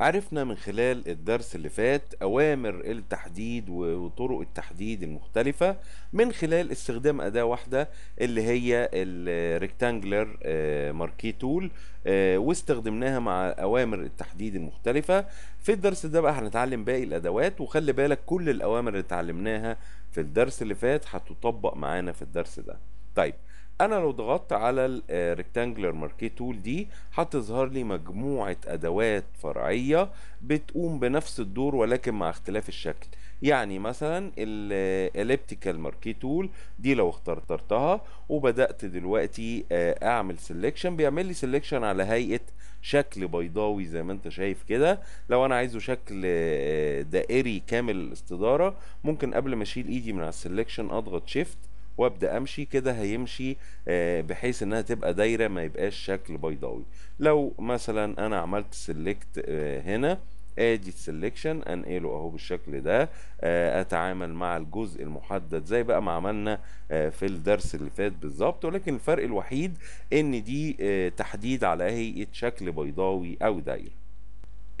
عرفنا من خلال الدرس اللي فات أوامر التحديد وطرق التحديد المختلفة من خلال استخدام أداة واحدة اللي هي الريكتانجلر ماركي تول واستخدمناها مع أوامر التحديد المختلفة في الدرس ده بقى هنتعلم باقي الأدوات وخلي بالك كل الأوامر اللي اتعلمناها في الدرس اللي فات هتطبق معانا في الدرس ده طيب انا لو ضغطت على الريكتانجلر ماركيه تول دي هتظهر لي مجموعه ادوات فرعيه بتقوم بنفس الدور ولكن مع اختلاف الشكل يعني مثلا الاليبتيكال ماركي تول دي لو اخترتها وبدات دلوقتي آه، اعمل سيلكشن بيعمل لي سيلكشن على هيئه شكل بيضاوي زي ما انت شايف كده لو انا عايزه شكل آه، دائري كامل الاستداره ممكن قبل ما اشيل ايدي من على السيلكشن اضغط شيفت وابدا امشي كده هيمشي آه، بحيث انها تبقى دايره ما يبقاش شكل بيضاوي لو مثلا انا عملت سيلكت آه، هنا ادي سيلكشن انقله اهو بالشكل ده آه، اتعامل مع الجزء المحدد زي بقى ما عملنا في الدرس اللي فات بالظبط ولكن الفرق الوحيد ان دي تحديد على هيئه شكل بيضاوي او دايره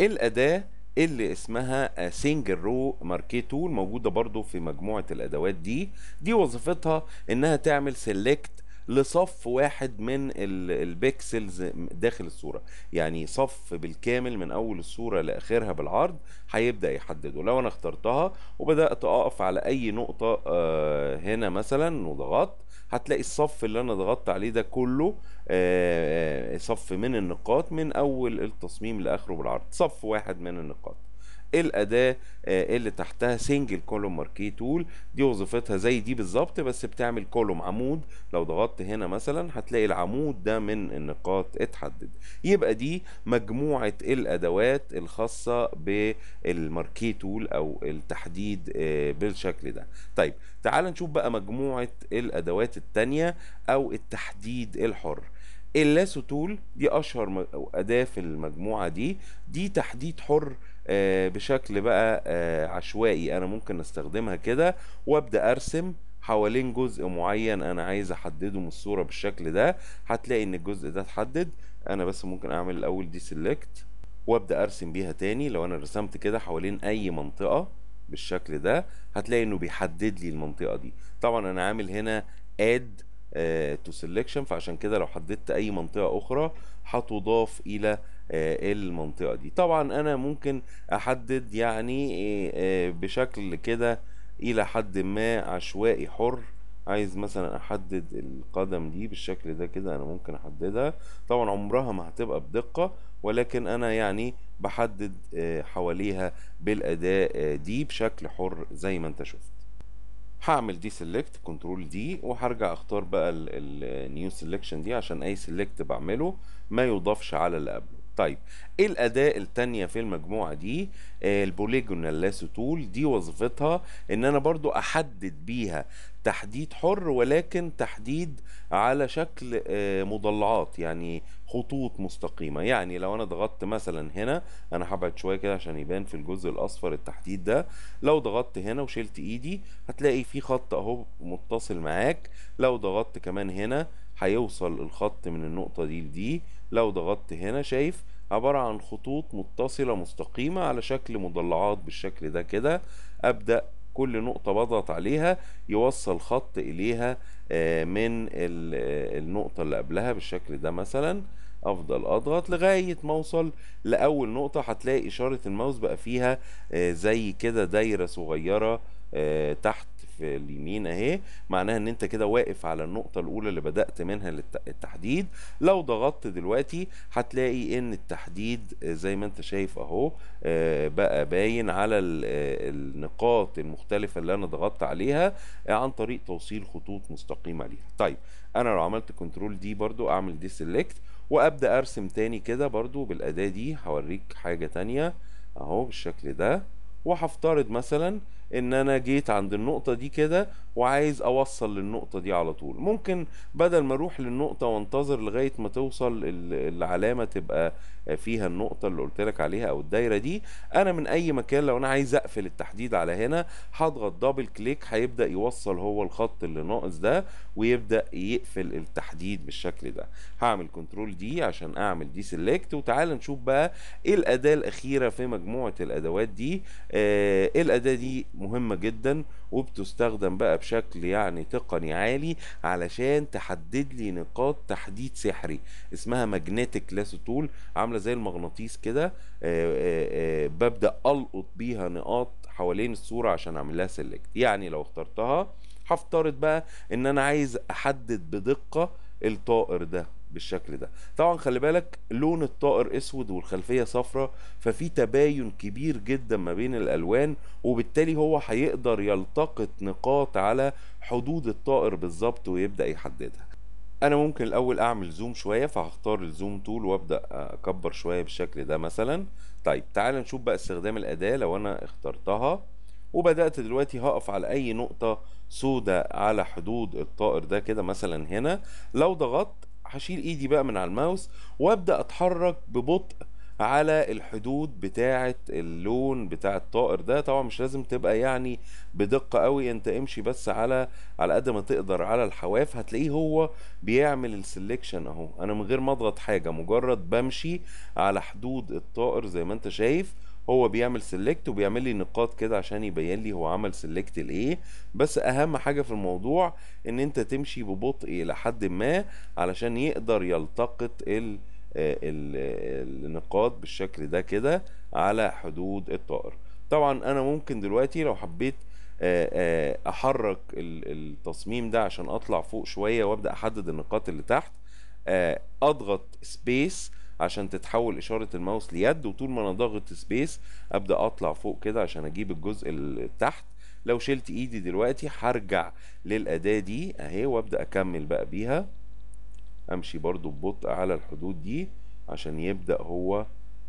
الاداه اللي اسمها آه، سينجر رو ماركي تول موجودة برضو في مجموعة الأدوات دي دي وظيفتها إنها تعمل سيلكت لصف واحد من البكسلز داخل الصورة يعني صف بالكامل من أول الصورة لآخرها بالعرض هيبدأ يحدده لو أنا اخترتها وبدأت أقف على أي نقطة آه، هنا مثلا وضغطت هتلاقي الصف اللي انا ضغطت عليه ده كله آه، آه، صف من النقاط من اول التصميم لاخره بالعرض صف واحد من النقاط الاداه آه، اللي تحتها سنجل كولوم ماركي تول دي وظيفتها زي دي بالظبط بس بتعمل كولوم عمود لو ضغطت هنا مثلا هتلاقي العمود ده من النقاط اتحدد يبقى دي مجموعه الادوات الخاصه بالماركي تول او التحديد آه، بالشكل ده طيب تعال نشوف بقى مجموعه الادوات التانيه او التحديد الحر اللاسو تول دي اشهر اداه في المجموعه دي دي تحديد حر آه، بشكل بقى آه، عشوائي انا ممكن استخدمها كده وابدا ارسم حوالين جزء معين انا عايز احدده من الصوره بالشكل ده هتلاقي ان الجزء ده اتحدد انا بس ممكن اعمل الاول دي سيلكت وابدا ارسم بيها تاني لو انا رسمت كده حوالين اي منطقه بالشكل ده هتلاقي انه بيحدد لي المنطقه دي طبعا انا عامل هنا اد تو سيلكشن فعشان كده لو حددت اي منطقه اخرى هتضاف الى آه، المنطقه دي طبعا انا ممكن احدد يعني آه، آه، بشكل كده الى حد ما عشوائي حر عايز مثلا احدد القدم دي بالشكل ده كده انا ممكن احددها طبعا عمرها ما هتبقى بدقة ولكن انا يعني بحدد حواليها بالاداة دي بشكل حر زي ما انت شفت هعمل دي سيلكت كنترول دي وهرجع اختار بقى النيو سيلكشن دي عشان اي سيلكت بعمله ما يضافش على اللي قبله طيب ايه الاداة التانية في المجموعة دي آه، البوليجونال تول دي وظيفتها ان انا برضو احدد بيها تحديد حر ولكن تحديد على شكل آه، مضلعات يعني خطوط مستقيمة يعني لو انا ضغطت مثلا هنا انا هبعد شوية كده عشان يبان في الجزء الاصفر التحديد ده لو ضغطت هنا وشلت ايدي هتلاقي في خط اهو متصل معاك لو ضغطت كمان هنا هيوصل الخط من النقطة دي لدي لو ضغطت هنا شايف عبارة عن خطوط متصلة مستقيمة على شكل مضلعات بالشكل ده كده أبدأ كل نقطة بضغط عليها يوصل خط إليها آه، من آه، النقطة اللي قبلها بالشكل ده مثلا افضل اضغط لغايه ما اوصل لاول نقطه هتلاقي اشاره الماوس بقى فيها آه، زي كده دايره صغيره تحت في اليمين اهي معناها ان انت كده واقف على النقطه الاولى اللي بدات منها التحديد لو ضغطت دلوقتي هتلاقي ان التحديد زي ما انت شايف اهو آه، بقى باين على آه، النقاط المختلفه اللي انا ضغطت عليها آه، عن طريق توصيل خطوط مستقيمه ليها طيب انا لو عملت كنترول دي برضو اعمل دي سيلكت وابدا ارسم تاني كده برضو بالاداه دي هوريك حاجه تانية اهو بالشكل ده وهفترض مثلا ان انا جيت عند النقطه دي كده وعايز اوصل للنقطه دي على طول ممكن بدل ما اروح للنقطه وانتظر لغايه ما توصل العلامه تبقى فيها النقطة اللي قلت لك عليها أو الدايرة دي أنا من أي مكان لو أنا عايز أقفل التحديد على هنا هضغط دبل كليك هيبدأ يوصل هو الخط اللي ناقص ده ويبدأ يقفل التحديد بالشكل ده هعمل كنترول دي عشان أعمل دي سيلكت وتعال نشوف بقى إيه الأداة الأخيرة في مجموعة الأدوات دي آه الأداة دي مهمة جدا وبتستخدم بقى بشكل يعني تقني عالي علشان تحدد لي نقاط تحديد سحري اسمها ماجنتيك لاسو تول عاملة عامله زي المغناطيس كده آه، آه، آه، ببدا القط بيها نقاط حوالين الصوره عشان اعمل لها سيلكت يعني لو اخترتها هفترض بقى ان انا عايز احدد بدقه الطائر ده بالشكل ده طبعا خلي بالك لون الطائر اسود والخلفيه صفراء ففي تباين كبير جدا ما بين الالوان وبالتالي هو هيقدر يلتقط نقاط على حدود الطائر بالظبط ويبدا يحددها انا ممكن الاول اعمل زوم شويه فهختار الزوم تول وابدا اكبر شويه بالشكل ده مثلا طيب تعال نشوف بقى استخدام الاداه لو انا اخترتها وبدات دلوقتي هقف على اي نقطه سوداء على حدود الطائر ده كده مثلا هنا لو ضغطت هشيل ايدي بقى من على الماوس وابدا اتحرك ببطء على الحدود بتاعة اللون بتاع الطائر ده طبعا مش لازم تبقى يعني بدقة قوي انت امشي بس على على قد ما تقدر على الحواف هتلاقيه هو بيعمل السلكشن اهو انا من غير ما اضغط حاجة مجرد بمشي على حدود الطائر زي ما انت شايف هو بيعمل سيلكت وبيعمل لي نقاط كده عشان يبين لي هو عمل سيلكت لايه بس اهم حاجه في الموضوع ان انت تمشي ببطء الى حد ما علشان يقدر يلتقط ال النقاط بالشكل ده كده على حدود الطائر طبعا انا ممكن دلوقتي لو حبيت آه، آه، احرك التصميم ده عشان اطلع فوق شويه وابدا احدد النقاط اللي تحت آه، اضغط سبيس عشان تتحول اشاره الماوس ليد وطول ما انا ضاغط سبيس ابدا اطلع فوق كده عشان اجيب الجزء اللي تحت لو شلت ايدي دلوقتي هرجع للاداه دي اهي وابدا اكمل بقى بيها امشي برضو ببطء على الحدود دي عشان يبدأ هو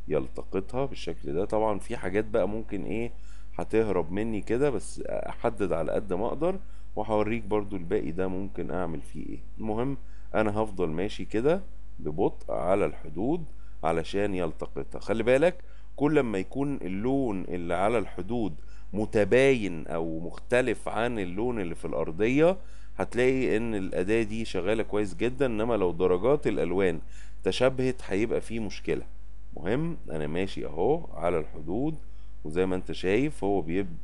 يلتقطها بالشكل ده طبعا في حاجات بقى ممكن ايه هتهرب مني كده بس احدد على قد ما اقدر وهوريك برضو الباقي ده ممكن اعمل فيه ايه المهم انا هفضل ماشي كده ببطء على الحدود علشان يلتقطها خلي بالك كل ما يكون اللون اللي على الحدود متباين او مختلف عن اللون اللي في الارضيه هتلاقي ان الاداة دي شغالة كويس جدا انما لو درجات الالوان تشابهت هيبقى فيه مشكلة مهم انا ماشي اهو على الحدود وزي ما انت شايف هو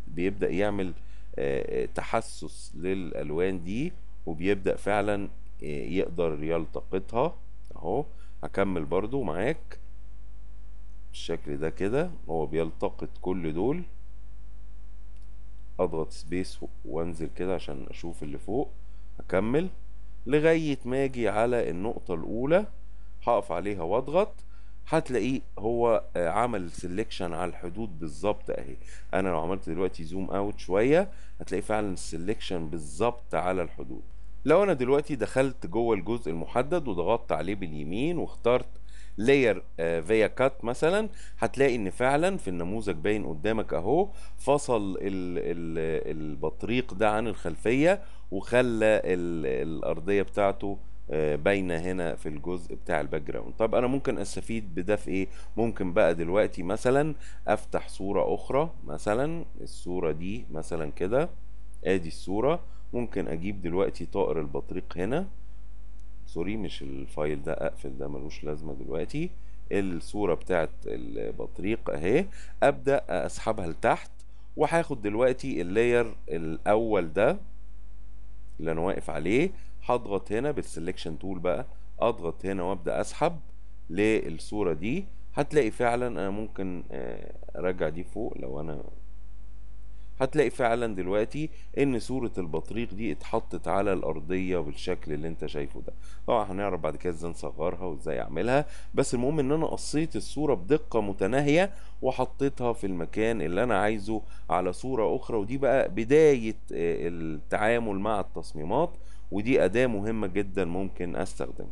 بيبدأ يعمل آه، آه، تحسس للالوان دي وبيبدأ فعلا آه، يقدر يلتقطها اهو هكمل برضو معاك بالشكل ده كده هو بيلتقط كل دول اضغط سبيس وانزل كده عشان اشوف اللي فوق اكمل لغاية ما اجي على النقطة الاولى هقف عليها واضغط هتلاقيه هو آه، عمل سيلكشن على الحدود بالظبط اهي انا لو عملت دلوقتي زوم اوت شوية هتلاقي فعلا السيلكشن بالظبط على الحدود لو انا دلوقتي دخلت جوه الجزء المحدد وضغطت عليه باليمين واخترت لاير فيا كات مثلا هتلاقي ان فعلا في النموذج باين قدامك اهو فصل البطريق ده عن الخلفيه وخلى الارضيه بتاعته آه، باينه هنا في الجزء بتاع الباك جراوند طب انا ممكن استفيد بده في ايه ممكن بقى دلوقتي مثلا افتح صوره اخرى مثلا الصوره دي مثلا كده ادي الصوره ممكن اجيب دلوقتي طائر البطريق هنا سوري مش الفايل ده اقفل ده ملوش لازمه دلوقتي الصوره بتاعت البطريق اهي ابدا اسحبها لتحت وهاخد دلوقتي اللاير الاول ده اللي انا واقف عليه هضغط هنا بالسلكشن تول بقى اضغط هنا وابدا اسحب للصوره دي هتلاقي فعلا انا ممكن آه، ارجع دي فوق لو انا هتلاقي فعلا دلوقتي ان صورة البطريق دي اتحطت على الارضية بالشكل اللي انت شايفه ده طبعا هنعرف بعد كده ازاي نصغرها وازاي اعملها بس المهم ان انا قصيت الصورة بدقة متناهية وحطيتها في المكان اللي انا عايزه على صورة اخرى ودي بقى بداية آه، التعامل مع التصميمات ودي اداة مهمة جدا ممكن استخدمها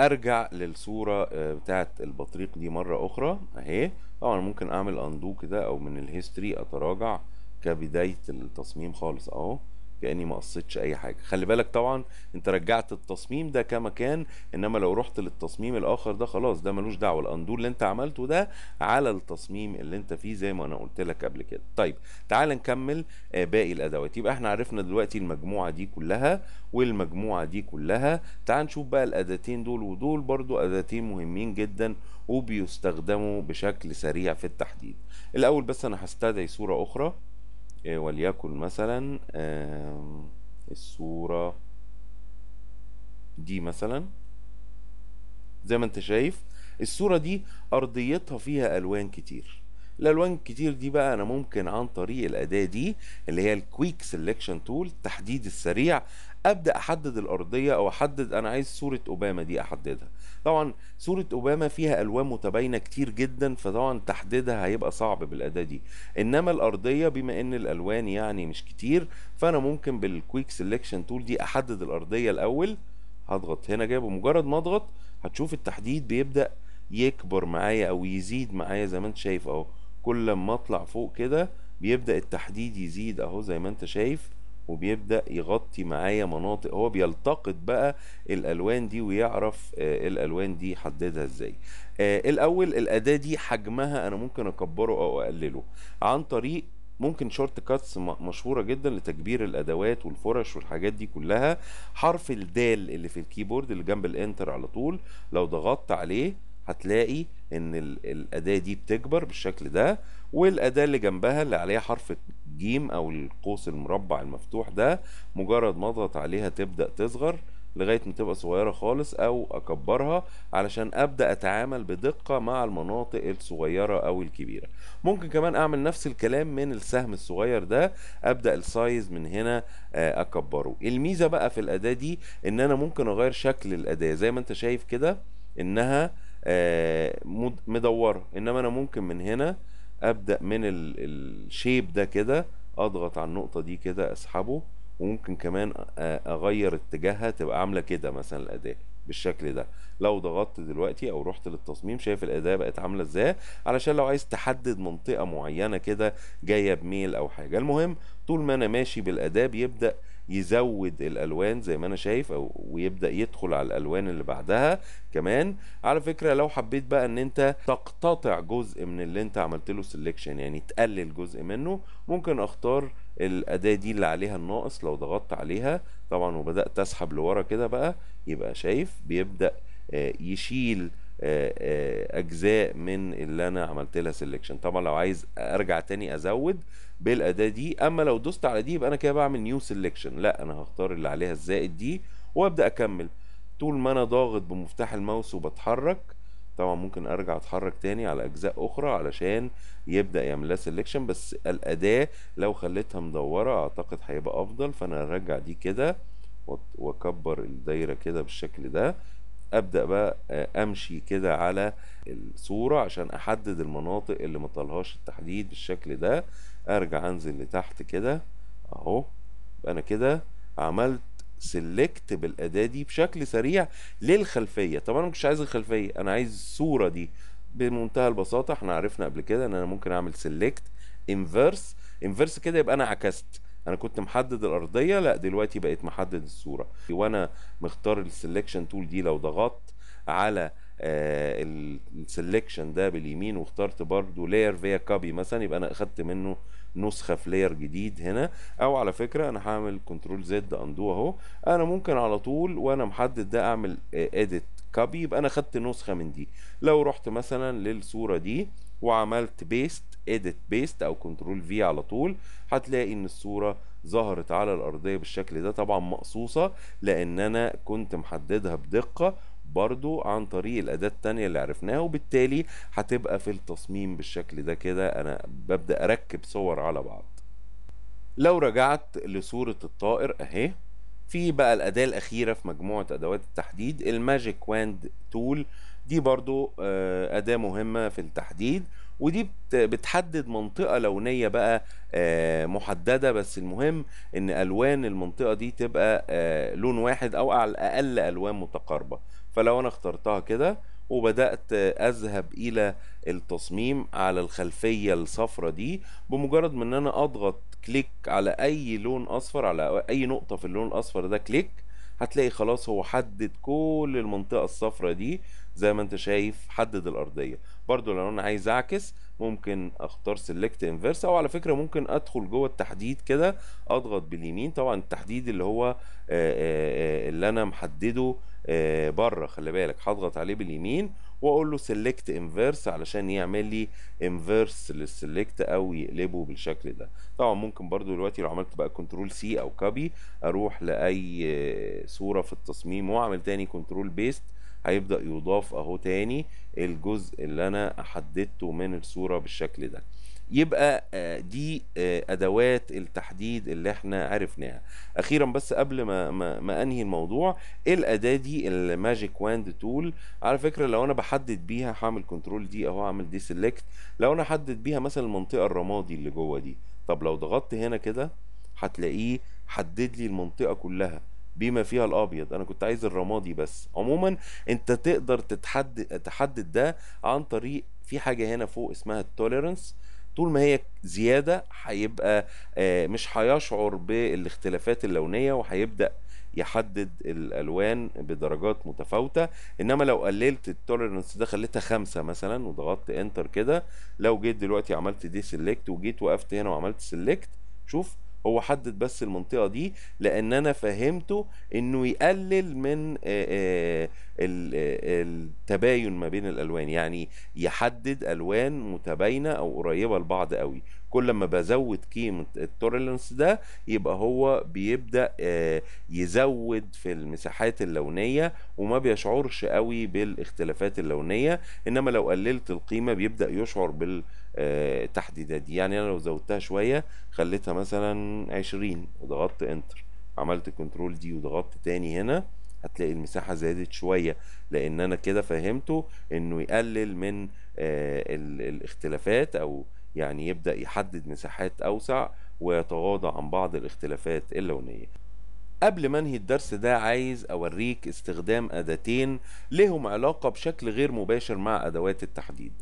ارجع للصوره آه، بتاعه البطريق دي مره اخرى اهي طبعا ممكن اعمل اندو كده او من الهيستوري اتراجع كبدايه التصميم خالص اهو كاني ما قصيتش اي حاجه خلي بالك طبعا انت رجعت التصميم ده كما كان انما لو رحت للتصميم الاخر ده خلاص ده ملوش دعوه الاندور اللي انت عملته ده على التصميم اللي انت فيه زي ما انا قلت لك قبل كده طيب تعال نكمل آه، باقي الادوات يبقى احنا عرفنا دلوقتي المجموعه دي كلها والمجموعه دي كلها تعال نشوف بقى الاداتين دول ودول برضو اداتين مهمين جدا وبيستخدموا بشكل سريع في التحديد الاول بس انا هستدعي صوره اخرى آه، وليكن مثلا الصورة دي مثلا زي ما انت شايف الصورة دي أرضيتها فيها ألوان كتير الالوان كتير دي بقى انا ممكن عن طريق الاداه دي اللي هي الكويك سيلكشن تول التحديد السريع ابدا احدد الارضيه او احدد انا عايز صوره اوباما دي احددها طبعا صوره اوباما فيها الوان متباينه كتير جدا فطبعا تحديدها هيبقى صعب بالاداه دي انما الارضيه بما ان الالوان يعني مش كتير فانا ممكن بالكويك سيلكشن تول دي احدد الارضيه الاول هضغط هنا جاي بمجرد ما اضغط هتشوف التحديد بيبدا يكبر معايا او يزيد معايا زي ما انت شايف اهو كل ما اطلع فوق كده بيبدأ التحديد يزيد اهو زي ما انت شايف وبيبدأ يغطي معايا مناطق هو بيلتقط بقى الألوان دي ويعرف آه الألوان دي حددها ازاي آه الأول الأداة دي حجمها أنا ممكن أكبره أو أقلله عن طريق ممكن شورت كاتس مشهورة جدا لتكبير الأدوات والفرش والحاجات دي كلها حرف الدال اللي في الكيبورد اللي جنب الانتر على طول لو ضغطت عليه هتلاقي ان الاداة دي بتكبر بالشكل ده والاداة اللي جنبها اللي عليها حرف جيم او القوس المربع المفتوح ده مجرد ما اضغط عليها تبدأ تصغر لغاية ما تبقى صغيرة خالص او اكبرها علشان ابدأ اتعامل بدقة مع المناطق الصغيرة او الكبيرة ممكن كمان اعمل نفس الكلام من السهم الصغير ده ابدأ السايز من هنا آه، اكبره الميزة بقى في الاداة دي ان انا ممكن اغير شكل الاداة زي ما انت شايف كده انها مدوره انما انا ممكن من هنا ابدا من الشيب ده كده اضغط على النقطه دي كده اسحبه وممكن كمان اغير اتجاهها تبقى عامله كده مثلا الاداه بالشكل ده لو ضغطت دلوقتي او رحت للتصميم شايف الاداه بقت عامله ازاي علشان لو عايز تحدد منطقه معينه كده جايه بميل او حاجه المهم طول ما انا ماشي بالاداب يبدا يزود الالوان زي ما انا شايف او ويبدا يدخل على الالوان اللي بعدها كمان على فكره لو حبيت بقى ان انت تقتطع جزء من اللي انت عملت له سيلكشن يعني تقلل جزء منه ممكن اختار الاداه دي اللي عليها الناقص لو ضغطت عليها طبعا وبدات اسحب لورا كده بقى يبقى شايف بيبدا آه، يشيل آه، آه، اجزاء من اللي انا عملت لها سيلكشن طبعا لو عايز ارجع تاني ازود بالاداه دي اما لو دوست على دي يبقى انا كده بعمل نيو سيلكشن لا انا هختار اللي عليها الزائد دي وابدا اكمل طول ما انا ضاغط بمفتاح الماوس وبتحرك طبعا ممكن ارجع اتحرك تاني على اجزاء اخرى علشان يبدا يعمل لها سيلكشن بس الاداه لو خليتها مدوره اعتقد هيبقى افضل فانا هرجع دي كده واكبر الدايره كده بالشكل ده ابدا بقى آه، امشي كده على الصوره عشان احدد المناطق اللي مطلهاش التحديد بالشكل ده ارجع انزل لتحت كده اهو انا كده عملت سيلكت بالاداه دي بشكل سريع للخلفيه طب انا مش عايز الخلفيه انا عايز الصوره دي بمنتهى البساطه احنا عرفنا قبل كده ان انا ممكن اعمل سيلكت انفيرس انفيرس كده يبقى انا عكست انا كنت محدد الارضيه لا دلوقتي بقيت محدد الصوره وانا مختار السلكشن تول دي لو ضغطت على آه، السلكشن ده باليمين واخترت برضو لاير فيا كوبي مثلا يبقى انا اخدت منه نسخه في لاير جديد هنا او على فكره انا هعمل كنترول زد اندو اهو انا ممكن على طول وانا محدد ده اعمل اديت آه، كوبي يبقى انا اخدت نسخه من دي لو رحت مثلا للصوره دي وعملت بيست اديت بيست او كنترول في على طول هتلاقي ان الصوره ظهرت على الارضيه بالشكل ده طبعا مقصوصه لان انا كنت محددها بدقه برضو عن طريق الأداة التانية اللي عرفناها وبالتالي هتبقى في التصميم بالشكل ده كده أنا ببدأ أركب صور على بعض لو رجعت لصورة الطائر أهي في بقى الأداة الأخيرة في مجموعة أدوات التحديد الماجيك واند تول دي برضو آه، أداة مهمة في التحديد ودي بتحدد منطقة لونية بقى آه، محددة بس المهم إن ألوان المنطقة دي تبقى آه، لون واحد أو على الأقل ألوان متقاربة فلو انا اخترتها كده وبدأت أذهب إلى التصميم على الخلفية الصفراء دي بمجرد من أن أنا أضغط كليك على أي لون أصفر على أي نقطة في اللون الأصفر ده كليك هتلاقي خلاص هو حدد كل المنطقة الصفراء دي زي ما انت شايف حدد الأرضية برضو لو أنا عايز أعكس ممكن أختار سيلكت انفيرس أو على فكرة ممكن أدخل جوه التحديد كده أضغط باليمين طبعا التحديد اللي هو اللي أنا محدده آه، بره خلي بالك هضغط عليه باليمين واقول له سيلكت انفيرس علشان يعمل لي انفيرس للسيلكت او يقلبه بالشكل ده طبعا ممكن برضو دلوقتي لو عملت بقى كنترول سي او كوبي اروح لاي آه، صوره في التصميم واعمل تاني كنترول بيست هيبدا يضاف اهو تاني الجزء اللي انا حددته من الصوره بالشكل ده يبقى آه، دي آه، ادوات التحديد اللي احنا عرفناها اخيرا بس قبل ما ما, انهي الموضوع إيه الاداه دي الماجيك واند تول على فكره لو انا بحدد بيها هعمل كنترول دي اهو اعمل دي سيلكت لو انا حدد بيها مثلا المنطقه الرمادي اللي جوه دي طب لو ضغطت هنا كده هتلاقيه حدد لي المنطقه كلها بما فيها الابيض انا كنت عايز الرمادي بس عموما انت تقدر تتحدد تحدد ده عن طريق في حاجه هنا فوق اسمها التوليرنس طول ما هي زياده هيبقى آه، مش هيشعر بالاختلافات اللونيه وهيبدا يحدد الالوان بدرجات متفاوته انما لو قللت التوليرنس ده خليتها خمسة مثلا وضغطت انتر كده لو جيت دلوقتي عملت دي سيلكت وجيت وقفت هنا وعملت سيلكت شوف هو حدد بس المنطقه دي لان انا فهمته انه يقلل من التباين ما بين الالوان يعني يحدد الوان متباينه او قريبه لبعض قوي كل ما بزود قيمه التورلنس ده يبقى هو بيبدا يزود في المساحات اللونيه وما بيشعرش قوي بالاختلافات اللونيه انما لو قللت القيمه بيبدا يشعر بال التحديدات آه، دي يعني انا لو زودتها شويه خليتها مثلا 20 وضغطت انتر عملت كنترول دي وضغطت تاني هنا هتلاقي المساحة زادت شوية لأن أنا كده فهمته إنه يقلل من آه، الاختلافات أو يعني يبدأ يحدد مساحات أوسع ويتغاضى عن بعض الاختلافات اللونية قبل ما انهي الدرس ده عايز اوريك استخدام اداتين لهم علاقه بشكل غير مباشر مع ادوات التحديد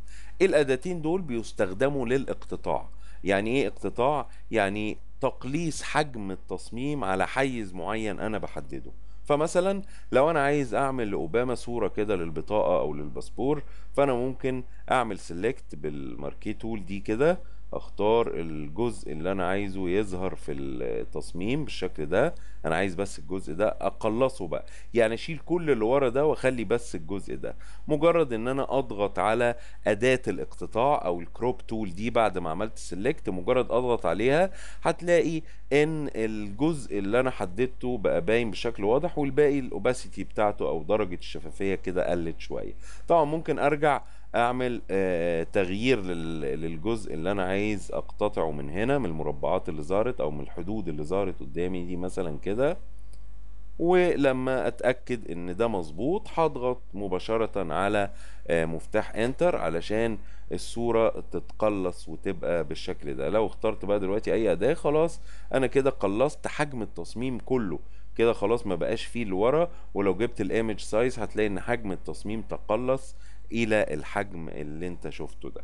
الاداتين دول بيستخدموا للاقتطاع يعني ايه اقتطاع يعني تقليص حجم التصميم على حيز معين انا بحدده فمثلا لو انا عايز اعمل لاوباما صوره كده للبطاقه او للباسبور فانا ممكن اعمل سيلكت بالماركيه تول دي كده اختار الجزء اللي انا عايزه يظهر في التصميم بالشكل ده انا عايز بس الجزء ده اقلصه بقى يعني اشيل كل اللي ورا ده واخلي بس الجزء ده مجرد ان انا اضغط على اداة الاقتطاع او الكروب تول دي بعد ما عملت سيلكت مجرد اضغط عليها هتلاقي ان الجزء اللي انا حددته بقى باين بشكل واضح والباقي الاوباسيتي بتاعته او درجة الشفافية كده قلت شوية طبعا ممكن ارجع اعمل آه، تغيير للجزء اللي انا عايز اقتطعه من هنا من المربعات اللي ظهرت او من الحدود اللي ظهرت قدامي دي مثلا كده ولما اتاكد ان ده مظبوط هضغط مباشره على آه، مفتاح انتر علشان الصوره تتقلص وتبقى بالشكل ده لو اخترت بقى دلوقتي اي اداه خلاص انا كده قلصت حجم التصميم كله كده خلاص ما بقاش فيه لورا ولو جبت الايمج سايز هتلاقي ان حجم التصميم تقلص الى الحجم اللي انت شفته ده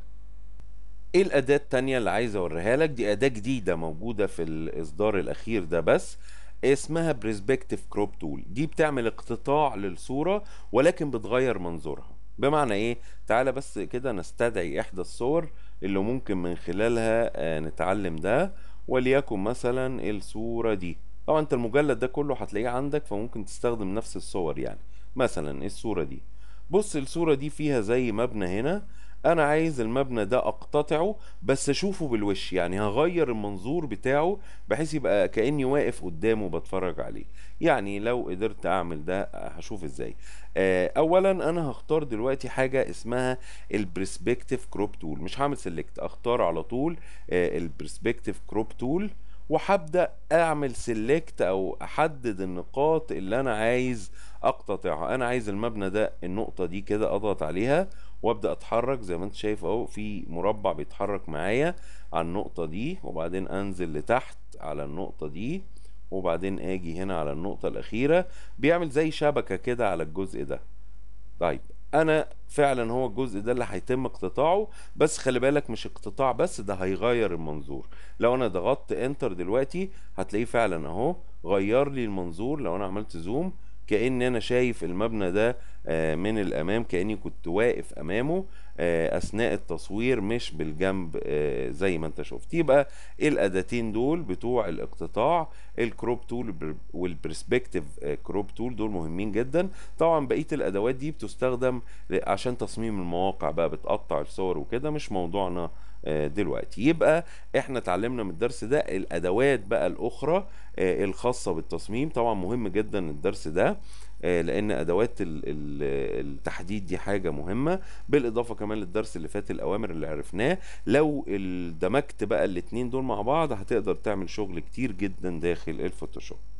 ايه الاداة التانية اللي عايز اوريها لك دي اداة جديدة موجودة في الاصدار الاخير ده بس اسمها برسبكتيف كروب تول دي بتعمل اقتطاع للصورة ولكن بتغير منظورها بمعنى ايه تعالى بس كده نستدعي احدى الصور اللي ممكن من خلالها آه، نتعلم ده وليكن مثلا الصورة دي طبعا انت المجلد ده كله هتلاقيه عندك فممكن تستخدم نفس الصور يعني مثلا الصورة دي بص الصورة دي فيها زي مبنى هنا انا عايز المبنى ده اقتطعه بس اشوفه بالوش يعني هغير المنظور بتاعه بحيث يبقى كاني واقف قدامه بتفرج عليه يعني لو قدرت اعمل ده هشوف ازاي آه، اولا انا هختار دلوقتي حاجه اسمها البرسبكتيف كروب تول مش هعمل سيلكت اختار على طول آه، البرسبكتيف كروب تول وهبدأ اعمل سيلكت او احدد النقاط اللي انا عايز اقتطعها انا عايز المبنى ده النقطة دي كده اضغط عليها وابدأ اتحرك زي ما انت شايف اهو في مربع بيتحرك معايا على النقطة دي وبعدين انزل لتحت على النقطة دي وبعدين اجي هنا على النقطة الاخيرة بيعمل زي شبكة كده على الجزء ده طيب انا فعلا هو الجزء ده اللي هيتم اقتطاعه بس خلي بالك مش اقتطاع بس ده هيغير المنظور لو انا ضغطت انتر دلوقتي هتلاقيه فعلا اهو غير لي المنظور لو انا عملت زوم كأن انا شايف المبنى ده آه، من الامام كأني كنت واقف امامه آه، اثناء التصوير مش بالجنب آه، زي ما انت شفت يبقى الاداتين دول بتوع الاقتطاع الكروب تول والبرسبكتيف كروب تول دول مهمين جدا طبعا بقيه الادوات دي بتستخدم عشان تصميم المواقع بقى بتقطع الصور وكده مش موضوعنا آه، دلوقتي يبقى احنا اتعلمنا من الدرس ده الادوات بقى الاخرى الخاصه بالتصميم طبعا مهم جدا الدرس ده آه، لان ادوات التحديد دي حاجه مهمه بالاضافه كمان للدرس اللي فات الاوامر اللي عرفناه لو دمجت بقى الاتنين دول مع بعض هتقدر تعمل شغل كتير جدا داخل الفوتوشوب